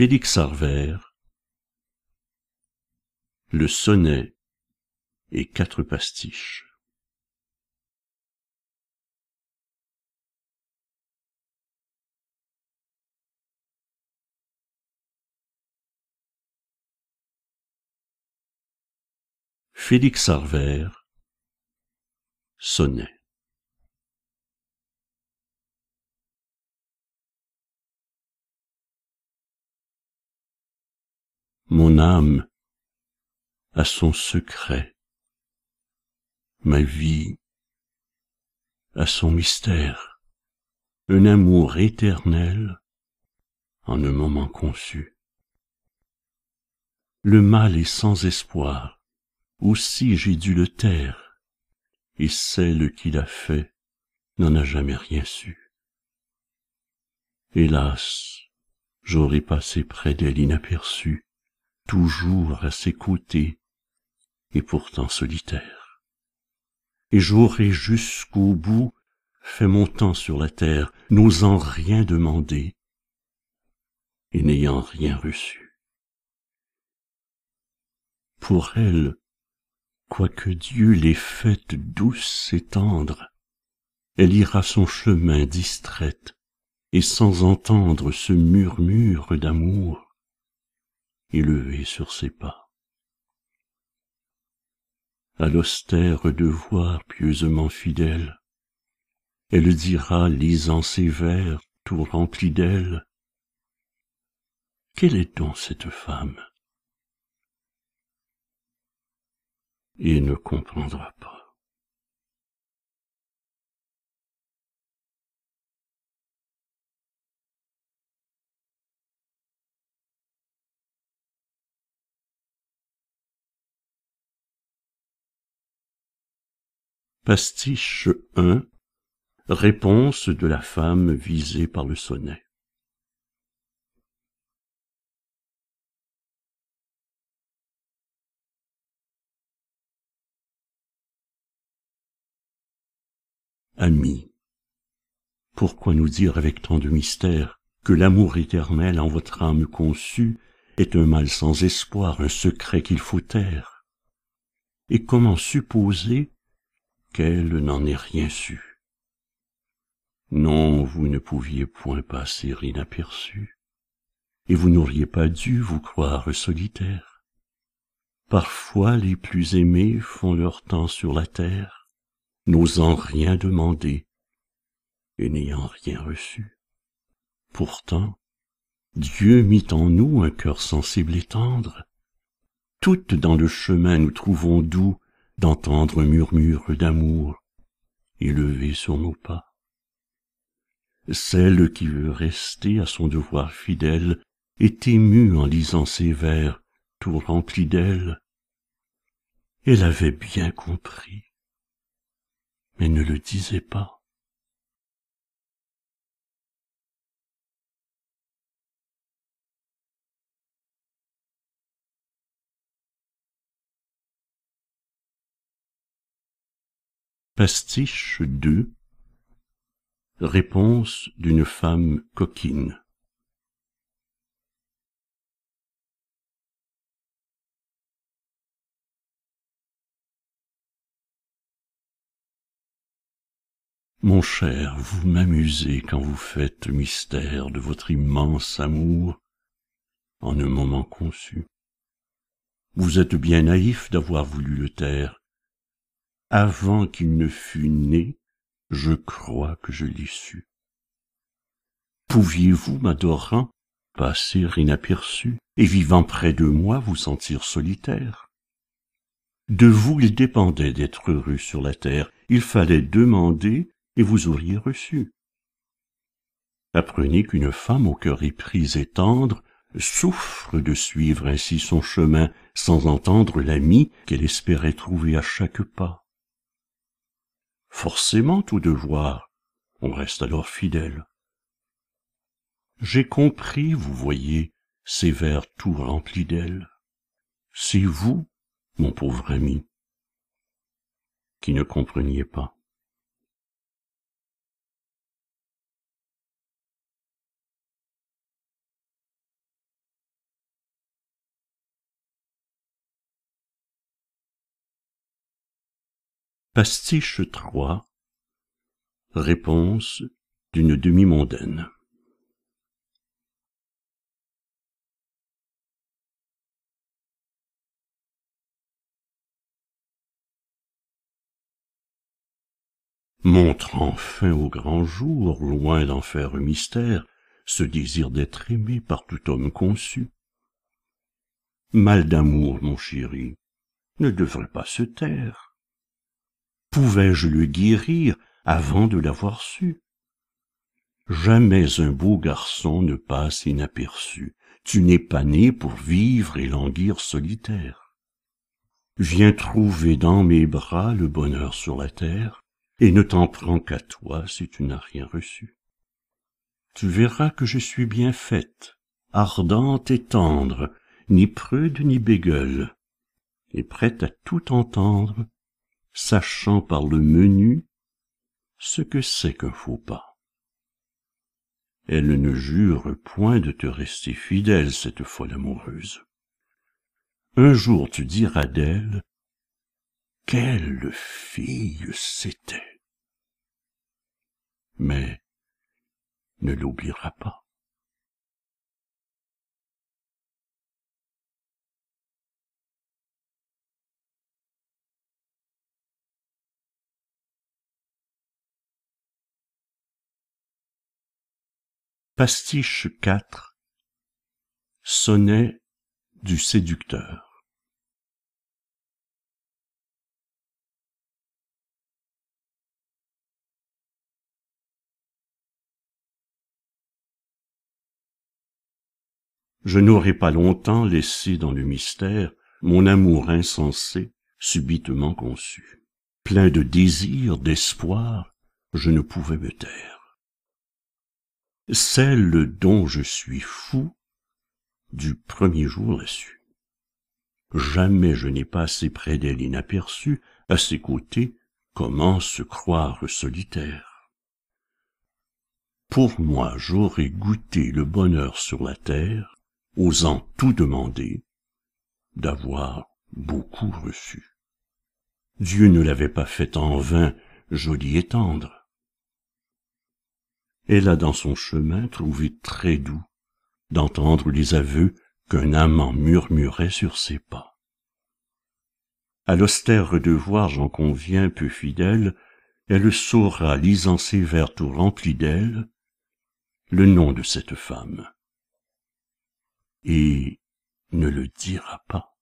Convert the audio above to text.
Félix Arver le sonnet et quatre pastiches. Félix Arver sonnet. Mon âme a son secret, ma vie a son mystère, un amour éternel en un moment conçu. Le mal est sans espoir, aussi j'ai dû le taire, et celle qui l'a fait n'en a jamais rien su. Hélas, j'aurais passé près d'elle inaperçue, toujours à ses côtés, et pourtant solitaire. Et j'aurai jusqu'au bout fait mon temps sur la terre, n'osant rien demander et n'ayant rien reçu. Pour elle, quoique Dieu l'ait faite douce et tendre, elle ira son chemin distraite et sans entendre ce murmure d'amour élevé sur ses pas. À l'austère devoir pieusement fidèle, elle dira, lisant ses vers, tout rempli d'elle, Quelle est donc cette femme Et ne comprendra pas. Pastiche 1 Réponse de la femme visée par le sonnet Ami, pourquoi nous dire avec tant de mystère que l'amour éternel en votre âme conçue est un mal sans espoir, un secret qu'il faut taire Et comment supposer qu'elle n'en ait rien su. Non, vous ne pouviez point passer inaperçu, et vous n'auriez pas dû vous croire solitaire. Parfois les plus aimés font leur temps sur la terre, n'osant rien demander et n'ayant rien reçu. Pourtant, Dieu mit en nous un cœur sensible et tendre. Toutes dans le chemin nous trouvons doux d'entendre un murmure d'amour élevé sur nos pas. Celle qui veut rester à son devoir fidèle est émue en lisant ces vers, tout remplis d'elle. Elle avait bien compris, mais ne le disait pas. Pastiche 2 Réponse d'une femme coquine Mon cher, vous m'amusez quand vous faites mystère de votre immense amour en un moment conçu. Vous êtes bien naïf d'avoir voulu le taire. Avant qu'il ne fût né, je crois que je l'ai su. Pouviez-vous, m'adorant, passer inaperçu, et vivant près de moi, vous sentir solitaire De vous il dépendait d'être heureux sur la terre, il fallait demander, et vous auriez reçu. Apprenez qu'une femme au cœur épris et tendre souffre de suivre ainsi son chemin sans entendre l'ami qu'elle espérait trouver à chaque pas forcément tout devoir. On reste alors fidèle. J'ai compris, vous voyez, ces vers tout remplis d'elle. C'est vous, mon pauvre ami, qui ne compreniez pas. Pastiche 3 Réponse d'une demi-mondaine Montre enfin au grand jour, loin d'en faire un mystère, ce désir d'être aimé par tout homme conçu. Mal d'amour, mon chéri, ne devrait pas se taire pouvais-je le guérir avant de l'avoir su Jamais un beau garçon ne passe inaperçu. Tu n'es pas né pour vivre et languir solitaire. Viens trouver dans mes bras le bonheur sur la terre, et ne t'en prends qu'à toi si tu n'as rien reçu. Tu verras que je suis bien faite, ardente et tendre, ni prude ni bégueule, et prête à tout entendre sachant par le menu ce que c'est qu'un faux pas. Elle ne jure point de te rester fidèle, cette folle amoureuse. Un jour tu diras d'elle, quelle fille c'était. Mais ne l'oublieras pas. Pastiche 4 Sonnet du séducteur Je n'aurais pas longtemps laissé dans le mystère mon amour insensé subitement conçu. Plein de désir, d'espoir, je ne pouvais me taire celle dont je suis fou du premier jour reçu. Jamais je n'ai passé près d'elle inaperçu, à ses côtés, comment se croire solitaire. Pour moi, j'aurais goûté le bonheur sur la terre, osant tout demander, d'avoir beaucoup reçu. Dieu ne l'avait pas fait en vain, joli et tendre elle a dans son chemin trouvé très doux d'entendre les aveux qu'un amant murmurait sur ses pas. À l'austère devoir, j'en conviens, peu fidèle, elle saura, lisant ses vers tout remplis d'elle, le nom de cette femme. Et ne le dira pas.